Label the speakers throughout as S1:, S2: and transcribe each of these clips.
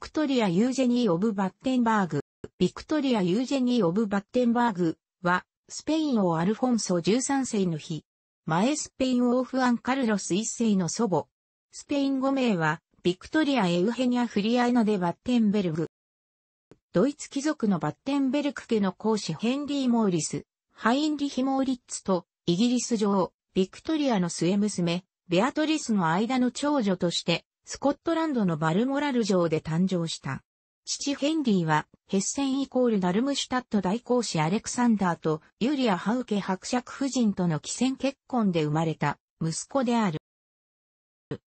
S1: クトリア・ユージェニー・オブ・バッテンバーグ。ビクトリア・ユージェニー・オブ・バッテンバーグは、スペイン王アルフォンソ13世の日、前スペイン王フアン・カルロス1世の祖母。スペイン語名は、ビクトリア・エウヘニア・フリアイナ・デ・バッテンベルグ。ドイツ貴族のバッテンベルク家の公子ヘンリー・モーリス、ハインリヒ・モーリッツと、イギリス女王、ビクトリアの末娘、ベアトリスの間の長女として、スコットランドのバルモラル城で誕生した。父ヘンリーは、ヘッセンイコールダルムシュタット大公子アレクサンダーとユリア・ハウケ伯爵夫人との寄戦結婚で生まれた息子である。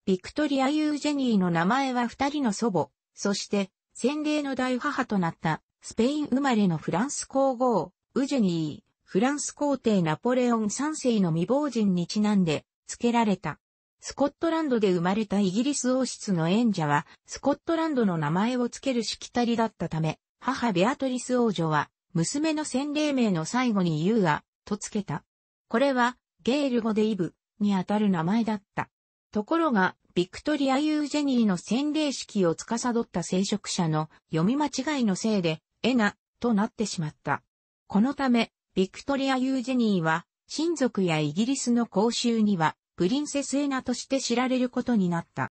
S1: ビクトリア・ユージェニーの名前は二人の祖母、そして洗礼の大母となったスペイン生まれのフランス皇后、ウジェニー、フランス皇帝ナポレオン三世の未亡人にちなんで付けられた。スコットランドで生まれたイギリス王室の演者は、スコットランドの名前を付けるしきたりだったため、母ベアトリス王女は、娘の洗礼名の最後にユーア、と付けた。これは、ゲール語でイブ、にあたる名前だった。ところが、ビクトリア・ユージェニーの洗礼式を司った聖職者の読み間違いのせいで、エナ、となってしまった。このため、ビクトリア・ユージェニーは、親族やイギリスの公衆には、プリンセスエナとして知られることになった。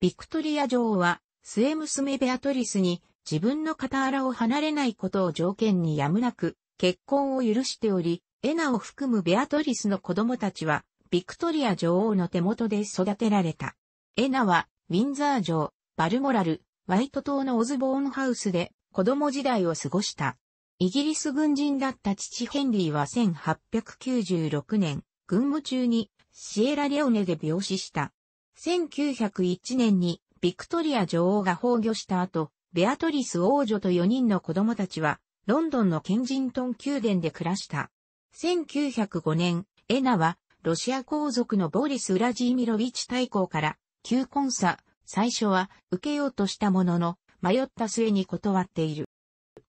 S1: ビクトリア女王は、末娘ベアトリスに自分の傍らを離れないことを条件にやむなく結婚を許しており、エナを含むベアトリスの子供たちは、ビクトリア女王の手元で育てられた。エナは、ウィンザー城、バルモラル、ワイト島のオズボーンハウスで子供時代を過ごした。イギリス軍人だった父ヘンリーは1896年、軍務中にシエラレオネで病死した。1901年にビクトリア女王が崩御した後、ベアトリス王女と4人の子供たちは、ロンドンのケンジントン宮殿で暮らした。1905年、エナは、ロシア皇族のボリス・ウラジーミロビチ大公から、旧婚さ、最初は受けようとしたものの、迷った末に断っている。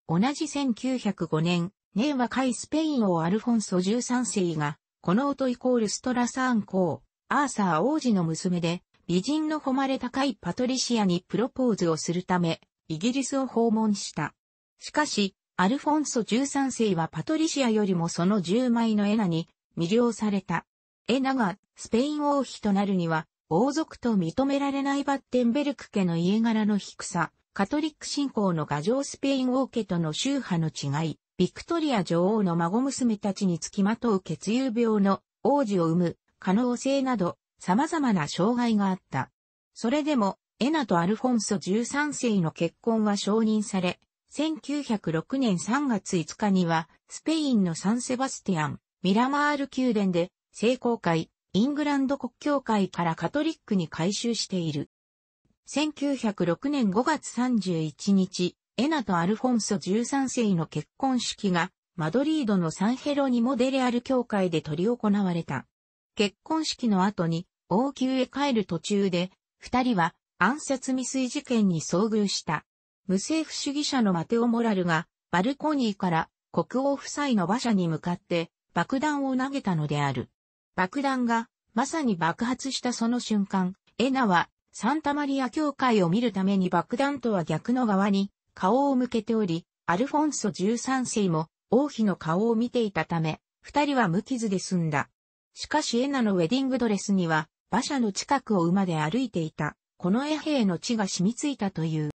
S1: 同じ1905年、ネーは海スペイン王アルフォンソ13世がこの音イコールストラサーン公、アーサー王子の娘で、美人の誉れ高いパトリシアにプロポーズをするため、イギリスを訪問した。しかし、アルフォンソ13世はパトリシアよりもその10枚のエナに魅了された。エナがスペイン王妃となるには、王族と認められないバッテンベルク家の家柄の低さ、カトリック信仰の牙城スペイン王家との宗派の違い、ビクトリア女王の孫娘たちにつきまとう血友病の王子を生む可能性など様々な障害があった。それでも、エナとアルフォンソ13世の結婚は承認され、1906年3月5日には、スペインのサンセバスティアン、ミラマール宮殿で、聖公会、イングランド国教会からカトリックに改修している。1906年5月31日、エナとアルフォンソ13世の結婚式が、マドリードのサンヘロニモ・デレアル教会で執り行われた。結婚式の後に、王宮へ帰る途中で、二人は暗殺未遂事件に遭遇した。無政府主義者のマテオ・モラルが、バルコニーから国王夫妻の馬車に向かって爆弾を投げたのである。爆弾が、まさに爆発したその瞬間、エナはサンタマリア教会を見るために爆弾とは逆の側に顔を向けており、アルフォンソ13世も王妃の顔を見ていたため、二人は無傷で済んだ。しかしエナのウェディングドレスには、馬車の近くを馬で歩いていた、この衛兵の血が染みついたという。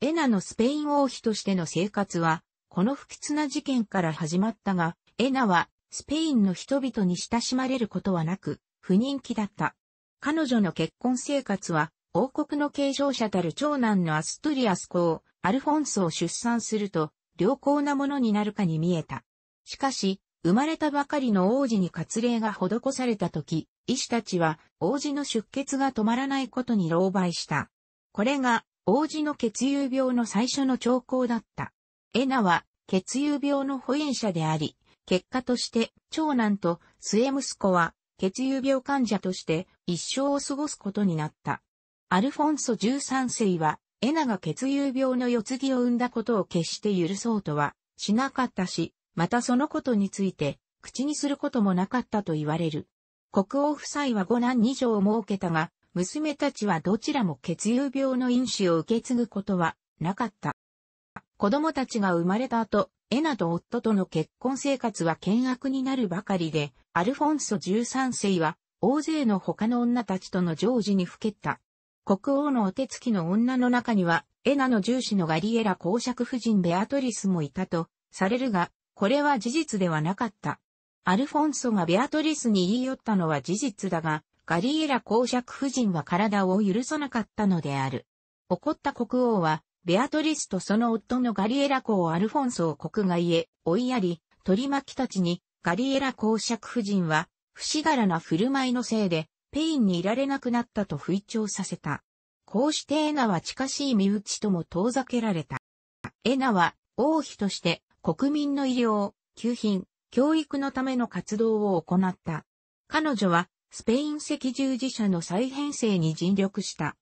S1: エナのスペイン王妃としての生活は、この不吉な事件から始まったが、エナはスペインの人々に親しまれることはなく、不人気だった。彼女の結婚生活は、王国の継承者たる長男のアストリアス公、アルフォンソを出産すると、良好なものになるかに見えた。しかし、生まれたばかりの王子に割礼が施された時、医師たちは王子の出血が止まらないことに狼狽した。これが王子の血友病の最初の兆候だった。エナは血友病の保因者であり、結果として長男と末息子は血友病患者として一生を過ごすことになった。アルフォンソ13世はエナが血友病の世継ぎを生んだことを決して許そうとはしなかったし、またそのことについて口にすることもなかったと言われる。国王夫妻は五男二女を設けたが、娘たちはどちらも血友病の因子を受け継ぐことはなかった。子供たちが生まれた後、エナと夫との結婚生活は険悪になるばかりで、アルフォンソ13世は大勢の他の女たちとの常時にふけった。国王のお手つきの女の中には、エナの重視のガリエラ公爵夫人ベアトリスもいたと、されるが、これは事実ではなかった。アルフォンソがベアトリスに言い寄ったのは事実だが、ガリエラ公爵夫人は体を許さなかったのである。怒った国王は、ベアトリスとその夫のガリエラ公アルフォンソを国外へ追いやり、取り巻きたちに、ガリエラ公爵夫人は、不死柄な振る舞いのせいで、ペインにいられなくなったと吹聴させた。こうしてエナは近しい身内とも遠ざけられた。エナは王妃として国民の医療、給品、教育のための活動を行った。彼女はスペイン赤十字社の再編成に尽力した。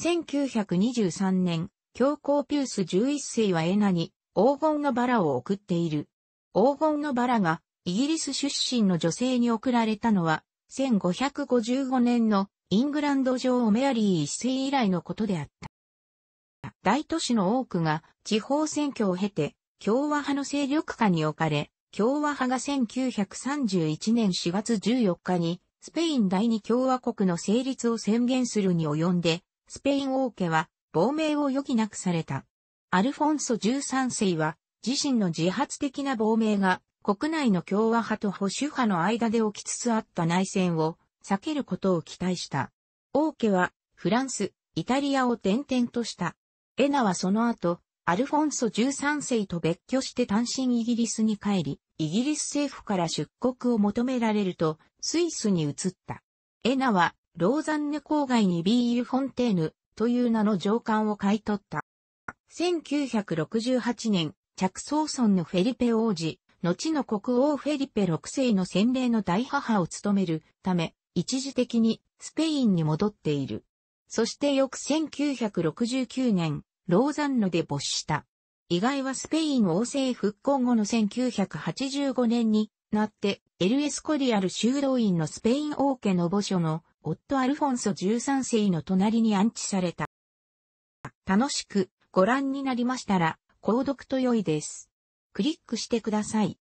S1: 1923年、教皇ピュース11世はエナに黄金のバラを贈っている。黄金のバラがイギリス出身の女性に贈られたのは1555年のイングランド女王メアリー一世以来のことであった。大都市の多くが地方選挙を経て共和派の勢力下に置かれ、共和派が1931年4月14日にスペイン第二共和国の成立を宣言するに及んで、スペイン王家は亡命を余儀なくされた。アルフォンソ13世は自身の自発的な亡命が国内の共和派と保守派の間で起きつつあった内戦を避けることを期待した。王家はフランス、イタリアを転々とした。エナはその後、アルフォンソ13世と別居して単身イギリスに帰り、イギリス政府から出国を求められると、スイスに移った。エナは、ローザンヌ郊外にビール・フォンテーヌという名の上官を買い取った。1968年、着想村のフェリペ王子、後の国王フェリペ6世の洗礼の大母を務めるため、一時的にスペインに戻っている。そして翌1969年、ローザンヌで没した。意外はスペイン王政復興後の1985年になって、エルエスコリアル修道院のスペイン王家の墓所の夫アルフォンソ13世の隣に安置された。楽しくご覧になりましたら、購読と良いです。クリックしてください。